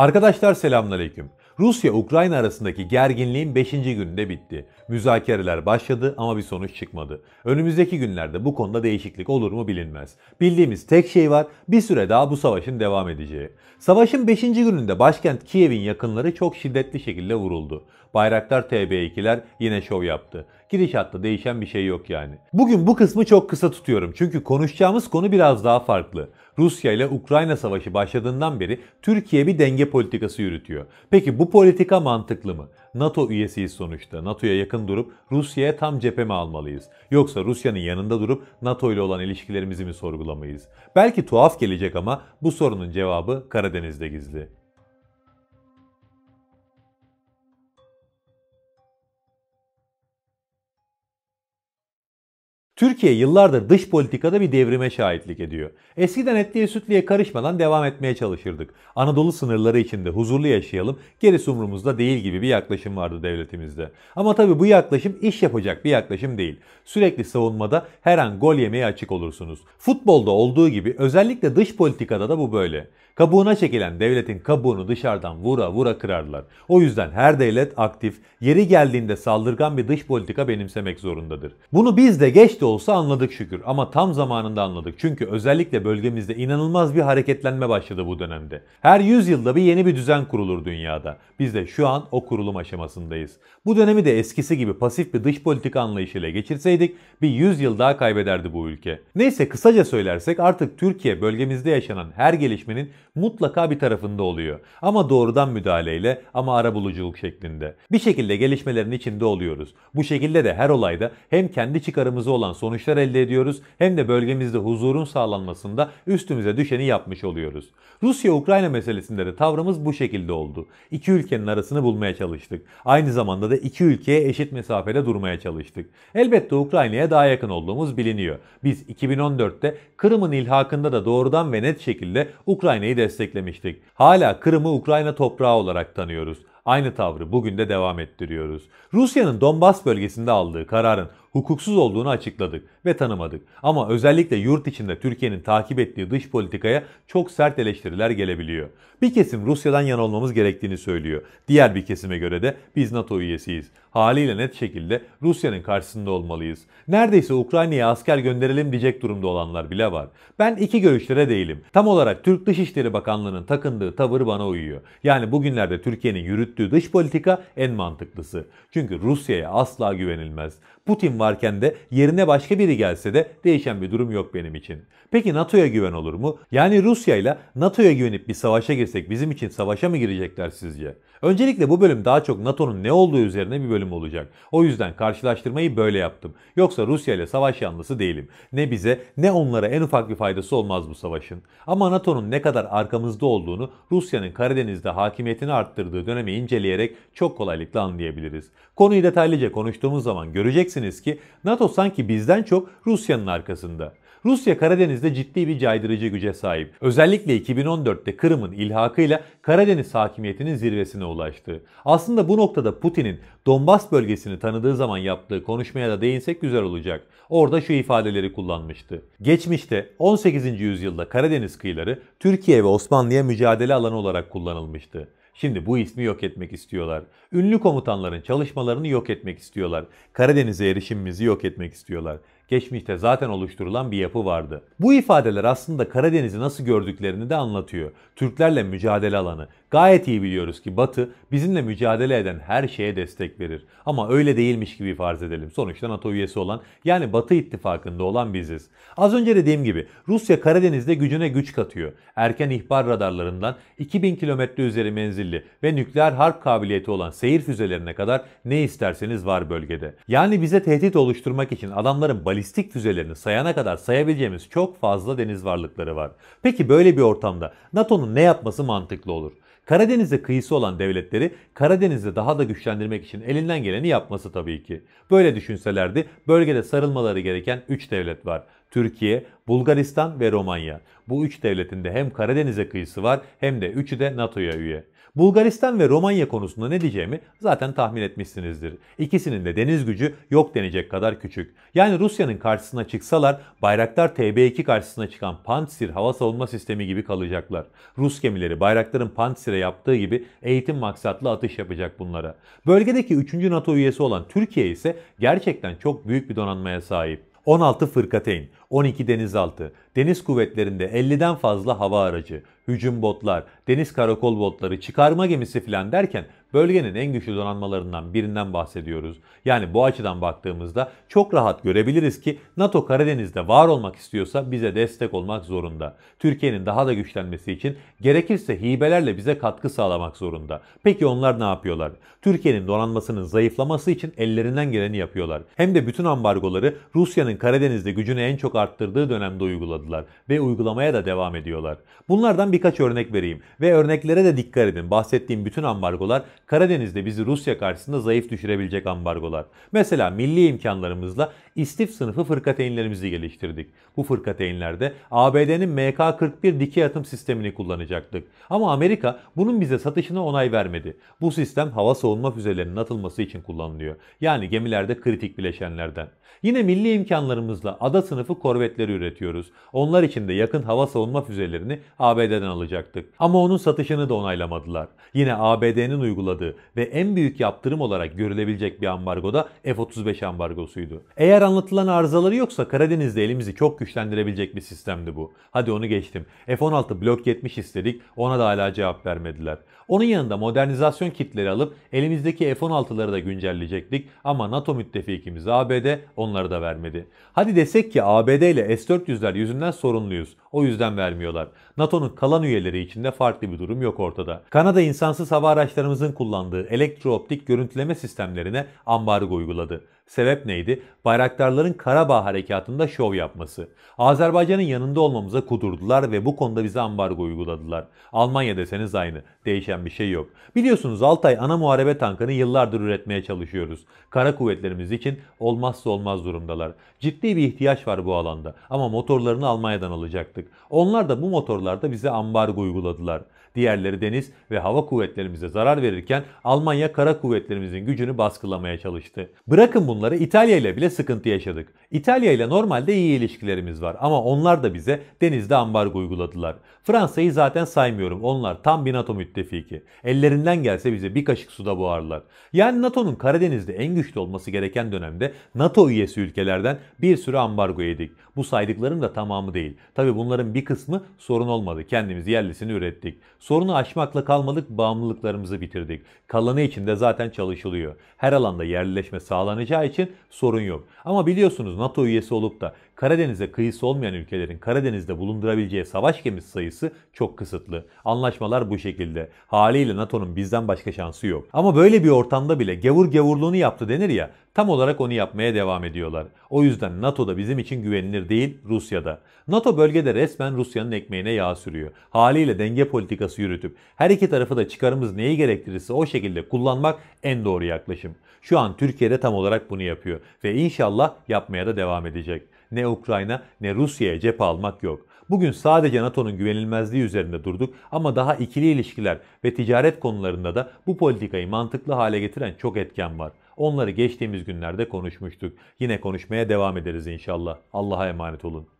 Arkadaşlar selamünaleyküm. Rusya-Ukrayna arasındaki gerginliğin 5. gününde bitti. Müzakereler başladı ama bir sonuç çıkmadı. Önümüzdeki günlerde bu konuda değişiklik olur mu bilinmez. Bildiğimiz tek şey var bir süre daha bu savaşın devam edeceği. Savaşın 5. gününde başkent Kiev'in yakınları çok şiddetli şekilde vuruldu. Bayraktar TB2'ler yine şov yaptı. Gidişatta değişen bir şey yok yani. Bugün bu kısmı çok kısa tutuyorum çünkü konuşacağımız konu biraz daha farklı. Rusya ile Ukrayna savaşı başladığından beri Türkiye bir denge politikası yürütüyor. Peki bu politika mantıklı mı? NATO üyesiyiz sonuçta. NATO'ya yakın durup Rusya'ya tam cephe mi almalıyız? Yoksa Rusya'nın yanında durup NATO ile olan ilişkilerimizi mi sorgulamayız? Belki tuhaf gelecek ama bu sorunun cevabı Karadeniz'de gizli. Türkiye yıllardır dış politikada bir devrime şahitlik ediyor. Eskiden etliye sütliye karışmadan devam etmeye çalışırdık. Anadolu sınırları içinde huzurlu yaşayalım, gerisi umurumuzda değil gibi bir yaklaşım vardı devletimizde. Ama tabi bu yaklaşım iş yapacak bir yaklaşım değil. Sürekli savunmada her an gol yemeye açık olursunuz. Futbolda olduğu gibi özellikle dış politikada da bu böyle. Kabuğuna çekilen devletin kabuğunu dışarıdan vura vura kırarlar. O yüzden her devlet aktif, yeri geldiğinde saldırgan bir dış politika benimsemek zorundadır. Bunu biz de geç de olsa anladık şükür ama tam zamanında anladık. Çünkü özellikle bölgemizde inanılmaz bir hareketlenme başladı bu dönemde. Her 100 yılda bir yeni bir düzen kurulur dünyada. Biz de şu an o kurulum aşamasındayız. Bu dönemi de eskisi gibi pasif bir dış politika anlayışıyla geçirseydik bir 100 yıl daha kaybederdi bu ülke. Neyse kısaca söylersek artık Türkiye bölgemizde yaşanan her gelişmenin mutlaka bir tarafında oluyor. Ama doğrudan müdahaleyle ama arabuluculuk şeklinde. Bir şekilde gelişmelerin içinde oluyoruz. Bu şekilde de her olayda hem kendi çıkarımızı olan sonuçlar elde ediyoruz hem de bölgemizde huzurun sağlanmasında üstümüze düşeni yapmış oluyoruz. Rusya-Ukrayna meselesinde de tavrımız bu şekilde oldu. İki ülkenin arasını bulmaya çalıştık. Aynı zamanda da iki ülkeye eşit mesafede durmaya çalıştık. Elbette Ukrayna'ya daha yakın olduğumuz biliniyor. Biz 2014'te Kırım'ın ilhakında da doğrudan ve net şekilde Ukrayna'yı desteklemiştik. Hala Kırım'ı Ukrayna toprağı olarak tanıyoruz. Aynı tavrı bugün de devam ettiriyoruz. Rusya'nın Donbas bölgesinde aldığı kararın hukuksuz olduğunu açıkladık ve tanımadık. Ama özellikle yurt içinde Türkiye'nin takip ettiği dış politikaya çok sert eleştiriler gelebiliyor. Bir kesim Rusya'dan yan olmamız gerektiğini söylüyor. Diğer bir kesime göre de biz NATO üyesiyiz. Haliyle net şekilde Rusya'nın karşısında olmalıyız. Neredeyse Ukrayna'ya asker gönderelim diyecek durumda olanlar bile var. Ben iki görüşlere değilim. Tam olarak Türk Dışişleri Bakanlığı'nın takındığı tavır bana uyuyor. Yani bugünlerde Türkiye'nin yürüttüğü dış politika en mantıklısı. Çünkü Rusya'ya asla güvenilmez. Putin varken de yerine başka biri gelse de değişen bir durum yok benim için. Peki NATO'ya güven olur mu? Yani Rusya ile NATO'ya güvenip bir savaşa girsek bizim için savaşa mı girecekler sizce? Öncelikle bu bölüm daha çok NATO'nun ne olduğu üzerine bir bölüm olacak. O yüzden karşılaştırmayı böyle yaptım. Yoksa Rusya ile savaş yanlısı değilim. Ne bize ne onlara en ufak bir faydası olmaz bu savaşın. Ama NATO'nun ne kadar arkamızda olduğunu Rusya'nın Karadeniz'de hakimiyetini arttırdığı dönemi inceleyerek çok kolaylıkla anlayabiliriz. Konuyu detaylıca konuştuğumuz zaman göreceksiniz ki ki NATO sanki bizden çok Rusya'nın arkasında. Rusya Karadeniz'de ciddi bir caydırıcı güce sahip. Özellikle 2014'te Kırım'ın ilhakıyla Karadeniz hakimiyetinin zirvesine ulaştı. Aslında bu noktada Putin'in Donbas bölgesini tanıdığı zaman yaptığı konuşmaya da değinsek güzel olacak. Orada şu ifadeleri kullanmıştı. Geçmişte 18. yüzyılda Karadeniz kıyıları Türkiye ve Osmanlı'ya mücadele alanı olarak kullanılmıştı. Şimdi bu ismi yok etmek istiyorlar. Ünlü komutanların çalışmalarını yok etmek istiyorlar. Karadeniz'e erişimimizi yok etmek istiyorlar geçmişte zaten oluşturulan bir yapı vardı. Bu ifadeler aslında Karadeniz'i nasıl gördüklerini de anlatıyor. Türklerle mücadele alanı. Gayet iyi biliyoruz ki Batı bizimle mücadele eden her şeye destek verir. Ama öyle değilmiş gibi farz edelim. Sonuçta NATO üyesi olan yani Batı ittifakında olan biziz. Az önce dediğim gibi Rusya Karadeniz'de gücüne güç katıyor. Erken ihbar radarlarından 2000 kilometre üzeri menzilli ve nükleer harp kabiliyeti olan seyir füzelerine kadar ne isterseniz var bölgede. Yani bize tehdit oluşturmak için adamların balistik floristik füzelerini sayana kadar sayabileceğimiz çok fazla deniz varlıkları var. Peki böyle bir ortamda NATO'nun ne yapması mantıklı olur? Karadeniz'e kıyısı olan devletleri Karadeniz'i daha da güçlendirmek için elinden geleni yapması tabii ki. Böyle düşünselerdi bölgede sarılmaları gereken 3 devlet var. Türkiye, Bulgaristan ve Romanya. Bu üç devletinde hem Karadeniz'e kıyısı var hem de üçü de NATO'ya üye. Bulgaristan ve Romanya konusunda ne diyeceğimi zaten tahmin etmişsinizdir. İkisinin de deniz gücü yok denecek kadar küçük. Yani Rusya'nın karşısına çıksalar Bayraktar TB2 karşısına çıkan Pantsir hava savunma sistemi gibi kalacaklar. Rus gemileri Bayraktar'ın Pantsir'e yaptığı gibi eğitim maksatlı atış yapacak bunlara. Bölgedeki 3. NATO üyesi olan Türkiye ise gerçekten çok büyük bir donanmaya sahip. 16 fırkateyn, 12 denizaltı, deniz kuvvetlerinde 50'den fazla hava aracı, hücum botlar, deniz karakol botları, çıkarma gemisi filan derken Bölgenin en güçlü donanmalarından birinden bahsediyoruz. Yani bu açıdan baktığımızda çok rahat görebiliriz ki NATO Karadeniz'de var olmak istiyorsa bize destek olmak zorunda. Türkiye'nin daha da güçlenmesi için gerekirse hibelerle bize katkı sağlamak zorunda. Peki onlar ne yapıyorlar? Türkiye'nin donanmasının zayıflaması için ellerinden geleni yapıyorlar. Hem de bütün ambargoları Rusya'nın Karadeniz'de gücünü en çok arttırdığı dönemde uyguladılar ve uygulamaya da devam ediyorlar. Bunlardan birkaç örnek vereyim ve örneklere de dikkat edin. Bahsettiğim bütün ambargolar Karadeniz'de bizi Rusya karşısında zayıf düşürebilecek ambargolar. Mesela milli imkanlarımızla istif sınıfı fırkateynlerimizi geliştirdik. Bu fırkateynlerde ABD'nin MK-41 dikey atım sistemini kullanacaktık. Ama Amerika bunun bize satışına onay vermedi. Bu sistem hava savunma füzelerinin atılması için kullanılıyor. Yani gemilerde kritik bileşenlerden. Yine milli imkanlarımızla ada sınıfı korvetleri üretiyoruz. Onlar için de yakın hava savunma füzelerini ABD'den alacaktık. Ama onun satışını da onaylamadılar. Yine ABD'nin uyguladığı uyguladığı ve en büyük yaptırım olarak görülebilecek bir ambargo da F-35 ambargosuydu. Eğer anlatılan arızaları yoksa Karadeniz'de elimizi çok güçlendirebilecek bir sistemdi bu. Hadi onu geçtim. F-16 Blok 70 istedik ona da hala cevap vermediler. Onun yanında modernizasyon kitleri alıp elimizdeki F-16'ları da güncelleyecektik ama NATO müttefikimiz ABD onları da vermedi. Hadi desek ki ABD ile S-400'ler yüzünden sorunluyuz. O yüzden vermiyorlar. NATO'nun kalan üyeleri içinde farklı bir durum yok ortada. Kanada insansız hava araçlarımızın kullanılması kullandığı elektrooptik görüntüleme sistemlerine ambargo uyguladı. Sebep neydi? Bayraktarların Karabağ harekatında şov yapması. Azerbaycan'ın yanında olmamıza kudurdular ve bu konuda bize ambargo uyguladılar. Almanya deseniz aynı. Değişen bir şey yok. Biliyorsunuz Altay ana muharebe tankını yıllardır üretmeye çalışıyoruz. Kara kuvvetlerimiz için olmazsa olmaz durumdalar. Ciddi bir ihtiyaç var bu alanda ama motorlarını Almanya'dan alacaktık. Onlar da bu motorlarda bize ambargo uyguladılar. Diğerleri deniz ve hava kuvvetlerimize zarar verirken Almanya kara kuvvetlerimizin gücünü baskılamaya çalıştı. Bırakın bunu konuları İtalya ile bile sıkıntı yaşadık. İtalya ile normalde iyi ilişkilerimiz var ama onlar da bize denizde ambargo uyguladılar. Fransa'yı zaten saymıyorum. Onlar tam bir NATO müttefiki. Ellerinden gelse bize bir kaşık suda boğarlar. Yani NATO'nun Karadeniz'de en güçlü olması gereken dönemde NATO üyesi ülkelerden bir sürü ambargo yedik. Bu saydıkların da tamamı değil. Tabi bunların bir kısmı sorun olmadı. Kendimiz yerlisini ürettik. Sorunu aşmakla kalmadık, bağımlılıklarımızı bitirdik. Kalanı için de zaten çalışılıyor. Her alanda yerleşme sağlanacağı için sorun yok. Ama biliyorsunuz NATO üyesi olup da Karadeniz'e kıyısı olmayan ülkelerin Karadeniz'de bulundurabileceği savaş gemisi sayısı çok kısıtlı. Anlaşmalar bu şekilde. Haliyle NATO'nun bizden başka şansı yok. Ama böyle bir ortamda bile gevur gavurluğunu yaptı denir ya tam olarak onu yapmaya devam ediyorlar. O yüzden NATO da bizim için güvenilir değil Rusya'da. NATO bölgede resmen Rusya'nın ekmeğine yağ sürüyor. Haliyle denge politikası yürütüp her iki tarafı da çıkarımız neyi gerektirirse o şekilde kullanmak en doğru yaklaşım. Şu an Türkiye'de tam olarak bunu yapıyor ve inşallah yapmaya da devam edecek ne Ukrayna ne Rusya'ya cephe almak yok. Bugün sadece NATO'nun güvenilmezliği üzerinde durduk ama daha ikili ilişkiler ve ticaret konularında da bu politikayı mantıklı hale getiren çok etken var. Onları geçtiğimiz günlerde konuşmuştuk. Yine konuşmaya devam ederiz inşallah. Allah'a emanet olun.